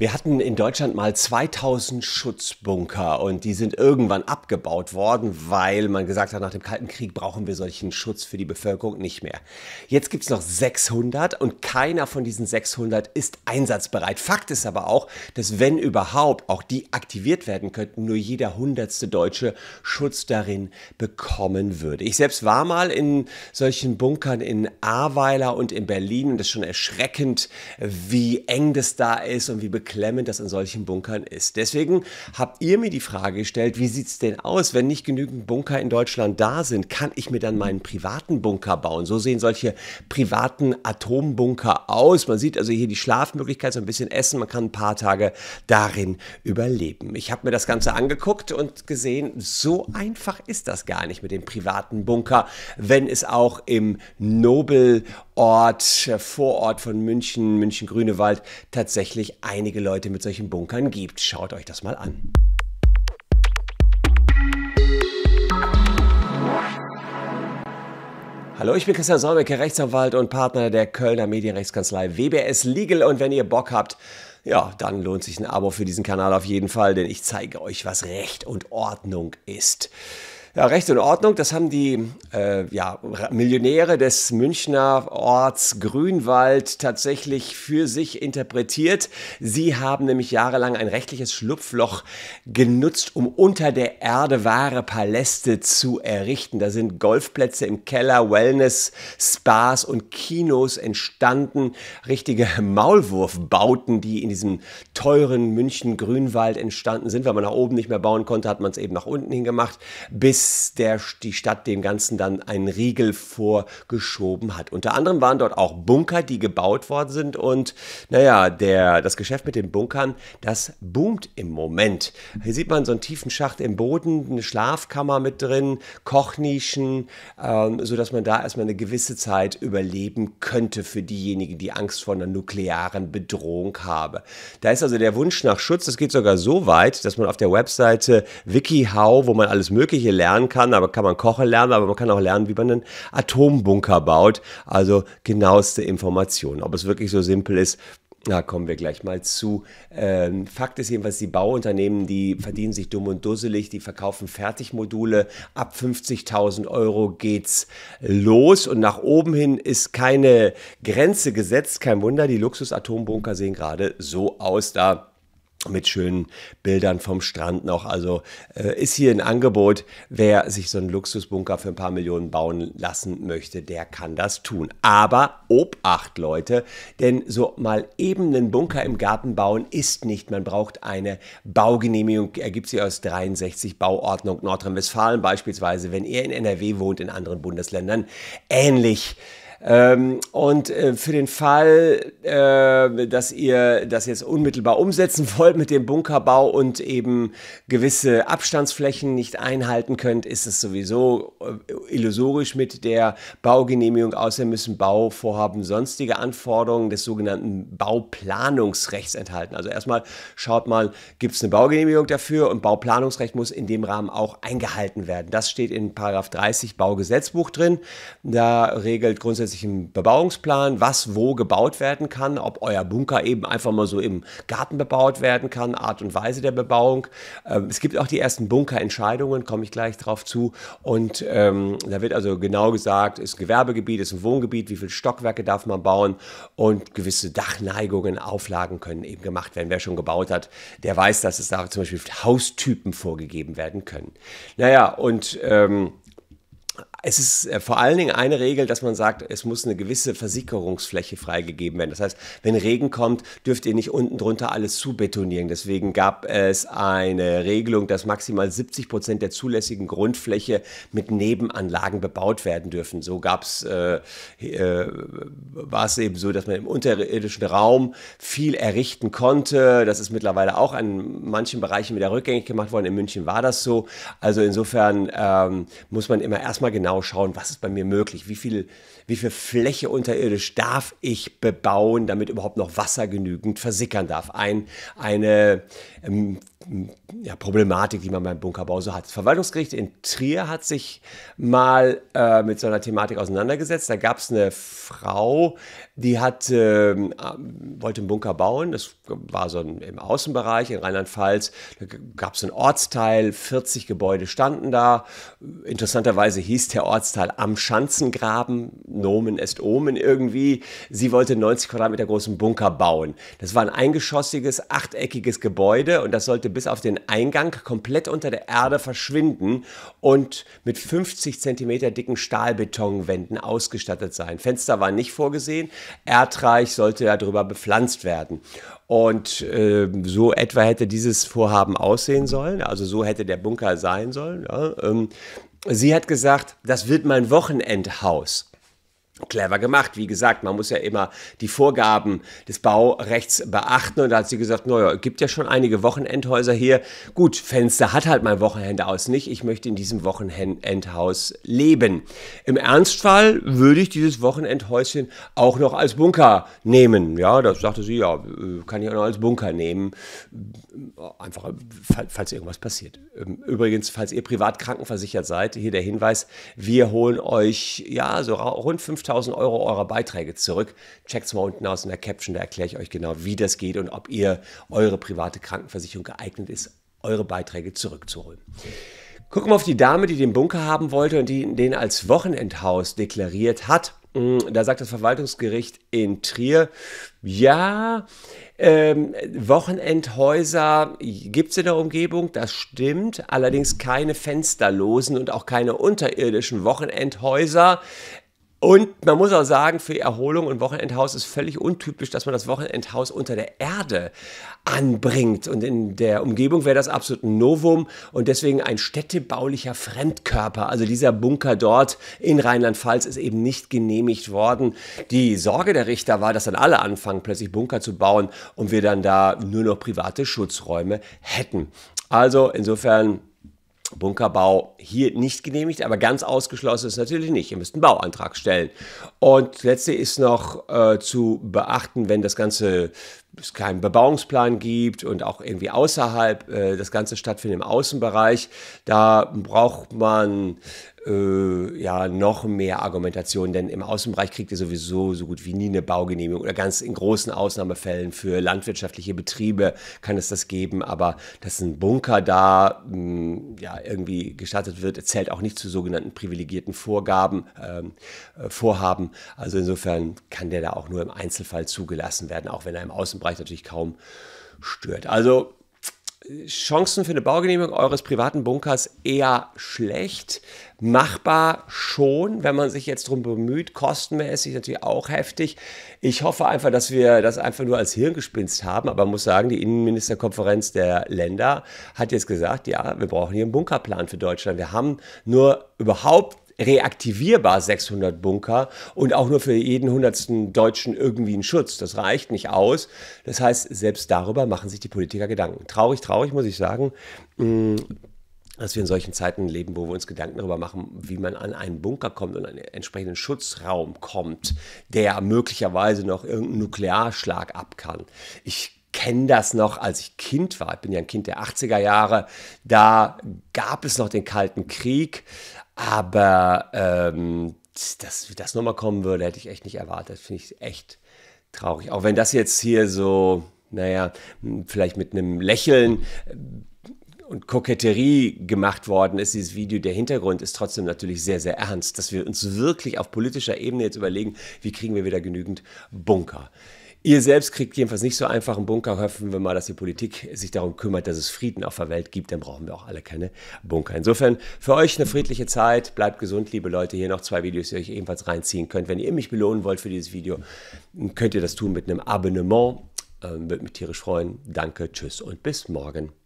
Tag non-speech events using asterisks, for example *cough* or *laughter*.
Wir hatten in Deutschland mal 2000 Schutzbunker und die sind irgendwann abgebaut worden, weil man gesagt hat, nach dem Kalten Krieg brauchen wir solchen Schutz für die Bevölkerung nicht mehr. Jetzt gibt es noch 600 und keiner von diesen 600 ist einsatzbereit. Fakt ist aber auch, dass wenn überhaupt auch die aktiviert werden könnten, nur jeder hundertste Deutsche Schutz darin bekommen würde. Ich selbst war mal in solchen Bunkern in Ahrweiler und in Berlin und das ist schon erschreckend, wie eng das da ist und wie bekannt beklemmend das in solchen Bunkern ist. Deswegen habt ihr mir die Frage gestellt, wie sieht es denn aus, wenn nicht genügend Bunker in Deutschland da sind? Kann ich mir dann meinen privaten Bunker bauen? So sehen solche privaten Atombunker aus. Man sieht also hier die Schlafmöglichkeit, so ein bisschen Essen, man kann ein paar Tage darin überleben. Ich habe mir das Ganze angeguckt und gesehen, so einfach ist das gar nicht mit dem privaten Bunker, wenn es auch im Nobel- Ort, äh, Vorort von München, München-Grünewald, tatsächlich einige Leute mit solchen Bunkern gibt. Schaut euch das mal an. Hallo, ich bin Christian Solmecke, Rechtsanwalt und Partner der Kölner Medienrechtskanzlei WBS Legal. Und wenn ihr Bock habt, ja, dann lohnt sich ein Abo für diesen Kanal auf jeden Fall, denn ich zeige euch, was Recht und Ordnung ist. Ja, Recht und Ordnung, das haben die äh, ja, Millionäre des Münchner Orts Grünwald tatsächlich für sich interpretiert. Sie haben nämlich jahrelang ein rechtliches Schlupfloch genutzt, um unter der Erde wahre Paläste zu errichten. Da sind Golfplätze im Keller, Wellness, Spas und Kinos entstanden, richtige Maulwurfbauten, die in diesem teuren München Grünwald entstanden sind. Weil man nach oben nicht mehr bauen konnte, hat man es eben nach unten hingemacht. bis bis der, die Stadt dem Ganzen dann einen Riegel vorgeschoben hat. Unter anderem waren dort auch Bunker, die gebaut worden sind. Und naja, der, das Geschäft mit den Bunkern, das boomt im Moment. Hier sieht man so einen tiefen Schacht im Boden, eine Schlafkammer mit drin, Kochnischen, ähm, sodass man da erstmal eine gewisse Zeit überleben könnte für diejenigen, die Angst vor einer nuklearen Bedrohung haben. Da ist also der Wunsch nach Schutz, das geht sogar so weit, dass man auf der Webseite WikiHow, wo man alles Mögliche lernt, lernen kann, aber kann man kochen lernen, aber man kann auch lernen, wie man einen Atombunker baut. Also genaueste Informationen. Ob es wirklich so simpel ist, da kommen wir gleich mal zu. Ähm, Fakt ist jedenfalls, die Bauunternehmen, die verdienen sich dumm und dusselig, die verkaufen Fertigmodule. Ab 50.000 Euro geht's los und nach oben hin ist keine Grenze gesetzt. Kein Wunder, die Luxusatombunker sehen gerade so aus. Da mit schönen Bildern vom Strand noch. Also äh, ist hier ein Angebot. Wer sich so einen Luxusbunker für ein paar Millionen bauen lassen möchte, der kann das tun. Aber Obacht, Leute, denn so mal eben einen Bunker im Garten bauen ist nicht. Man braucht eine Baugenehmigung, ergibt sie aus 63 Bauordnung Nordrhein-Westfalen beispielsweise. Wenn ihr in NRW wohnt, in anderen Bundesländern ähnlich ähm, und äh, für den Fall, äh, dass ihr das jetzt unmittelbar umsetzen *laughs* wollt mit dem Bunkerbau und eben gewisse Abstandsflächen nicht einhalten könnt, ist es sowieso äh, illusorisch mit der Baugenehmigung. Außerdem müssen Bauvorhaben sonstige Anforderungen des sogenannten Bauplanungsrechts enthalten. Also erstmal schaut mal, gibt es eine Baugenehmigung dafür und Bauplanungsrecht muss in dem Rahmen auch eingehalten werden. Das steht in Paragraph 30 Baugesetzbuch drin. Da regelt grundsätzlich sich einen Bebauungsplan, was wo gebaut werden kann, ob euer Bunker eben einfach mal so im Garten bebaut werden kann, Art und Weise der Bebauung. Ähm, es gibt auch die ersten Bunkerentscheidungen, komme ich gleich drauf zu. Und ähm, da wird also genau gesagt, ist ein Gewerbegebiet, ist ein Wohngebiet, wie viele Stockwerke darf man bauen und gewisse Dachneigungen, Auflagen können eben gemacht werden. Wer schon gebaut hat, der weiß, dass es da zum Beispiel Haustypen vorgegeben werden können. Naja, und ähm, es ist äh, vor allen Dingen eine Regel, dass man sagt, es muss eine gewisse Versickerungsfläche freigegeben werden. Das heißt, wenn Regen kommt, dürft ihr nicht unten drunter alles zubetonieren. Deswegen gab es eine Regelung, dass maximal 70 Prozent der zulässigen Grundfläche mit Nebenanlagen bebaut werden dürfen. So gab's, äh, äh, war es eben so, dass man im unterirdischen Raum viel errichten konnte. Das ist mittlerweile auch an manchen Bereichen wieder rückgängig gemacht worden. In München war das so. Also insofern ähm, muss man immer erstmal genau genau schauen, was ist bei mir möglich, wie viel, wie viel Fläche unterirdisch darf ich bebauen, damit überhaupt noch Wasser genügend versickern darf. Ein, eine ähm, ja, Problematik, die man beim Bunkerbau so hat. Das Verwaltungsgericht in Trier hat sich mal äh, mit so einer Thematik auseinandergesetzt. Da gab es eine Frau, die hat, ähm, äh, wollte einen Bunker bauen. Das war so ein, im Außenbereich in Rheinland-Pfalz. Da gab es einen Ortsteil, 40 Gebäude standen da. Interessanterweise hieß der Ortsteil Am Schanzengraben. Nomen est Omen irgendwie. Sie wollte 90 Quadratmeter großen Bunker bauen. Das war ein eingeschossiges, achteckiges Gebäude und das sollte bis auf den Eingang komplett unter der Erde verschwinden und mit 50 cm dicken Stahlbetonwänden ausgestattet sein. Fenster waren nicht vorgesehen, Erdreich sollte darüber bepflanzt werden. Und äh, so etwa hätte dieses Vorhaben aussehen sollen, also so hätte der Bunker sein sollen. Ja, ähm, sie hat gesagt, das wird mein Wochenendhaus clever gemacht. Wie gesagt, man muss ja immer die Vorgaben des Baurechts beachten. Und da hat sie gesagt, naja, es gibt ja schon einige Wochenendhäuser hier. Gut, Fenster hat halt mein Wochenendhaus nicht. Ich möchte in diesem Wochenendhaus leben. Im Ernstfall würde ich dieses Wochenendhäuschen auch noch als Bunker nehmen. Ja, das sagte sie, ja, kann ich auch noch als Bunker nehmen. Einfach, falls irgendwas passiert. Ähm, übrigens, falls ihr privat krankenversichert seid, hier der Hinweis, wir holen euch, ja, so rund 5000 50.000 Euro eurer Beiträge zurück. Checkt's mal unten aus in der Caption, da erkläre ich euch genau, wie das geht und ob ihr eure private Krankenversicherung geeignet ist, eure Beiträge zurückzuholen. Gucken wir auf die Dame, die den Bunker haben wollte und die den als Wochenendhaus deklariert hat. Hm, da sagt das Verwaltungsgericht in Trier, ja, ähm, Wochenendhäuser gibt es in der Umgebung, das stimmt, allerdings keine fensterlosen und auch keine unterirdischen Wochenendhäuser. Und man muss auch sagen, für die Erholung und Wochenendhaus ist völlig untypisch, dass man das Wochenendhaus unter der Erde anbringt. Und in der Umgebung wäre das absolut ein Novum und deswegen ein städtebaulicher Fremdkörper. Also dieser Bunker dort in Rheinland-Pfalz ist eben nicht genehmigt worden. Die Sorge der Richter war, dass dann alle anfangen, plötzlich Bunker zu bauen und wir dann da nur noch private Schutzräume hätten. Also insofern Bunkerbau hier nicht genehmigt, aber ganz ausgeschlossen ist natürlich nicht. Ihr müsst einen Bauantrag stellen. Und letzte ist noch äh, zu beachten, wenn das Ganze es keinen Bebauungsplan gibt und auch irgendwie außerhalb äh, das Ganze stattfindet im Außenbereich, da braucht man äh, ja noch mehr Argumentation, denn im Außenbereich kriegt ihr sowieso so gut wie nie eine Baugenehmigung oder ganz in großen Ausnahmefällen für landwirtschaftliche Betriebe kann es das geben, aber dass ein Bunker da mh, mm, ja irgendwie gestartet wird, zählt auch nicht zu sogenannten privilegierten Vorgaben, ähm, äh, Vorhaben. Also insofern kann der da auch nur im Einzelfall zugelassen werden, auch wenn er im Außenbereich Außenbereich natürlich kaum stört. Also Chancen für eine Baugenehmigung eures privaten Bunkers eher schlecht. Machbar schon, wenn man sich jetzt darum bemüht. Kostenmäßig natürlich auch heftig. Ich hoffe einfach, dass wir das einfach nur als Hirngespinst haben. Aber muss sagen, die Innenministerkonferenz der Länder hat jetzt gesagt, ja, wir brauchen hier einen Bunkerplan für Deutschland. Wir haben nur überhaupt reaktivierbar 600 Bunker und auch nur für jeden hundertsten Deutschen irgendwie einen Schutz. Das reicht nicht aus. Das heißt, selbst darüber machen sich die Politiker Gedanken. Traurig, traurig muss ich sagen mm, dass wir in solchen Zeiten leben, wo wir uns Gedanken darüber machen, wie man an einen Bunker kommt und einen entsprechenden Schutzraum kommt, der möglicherweise noch irgendeinen Nuklearschlag ab kann. Ich kenne das noch, als ich Kind war. Ich bin ja ein Kind der 80er Jahre. Da gab es noch den Kalten Krieg. Aber ähm, dass das nochmal kommen würde, hätte ich echt nicht erwartet. Finde ich echt traurig. Auch wenn das jetzt hier so, naja, vielleicht mit einem Lächeln äh, und Koketterie gemacht worden ist, dieses Video, der Hintergrund ist trotzdem natürlich sehr, sehr ernst, dass wir uns wirklich auf politischer Ebene jetzt überlegen, wie kriegen wir wieder genügend Bunker. Ihr selbst kriegt jedenfalls nicht so einfach einen Bunker. Hoffen wir mal, dass die Politik sich darum kümmert, dass es Frieden auf der Welt gibt. Dann brauchen wir auch alle keine Bunker. Insofern für euch eine friedliche Zeit. Bleibt gesund, liebe Leute. Hier noch zwei Videos, die ihr euch ebenfalls reinziehen könnt. Wenn ihr mich belohnen wollt für dieses Video, könnt ihr das tun mit einem Abonnement. Ähm, Würde mich tierisch freuen. Danke, tschüss und bis morgen.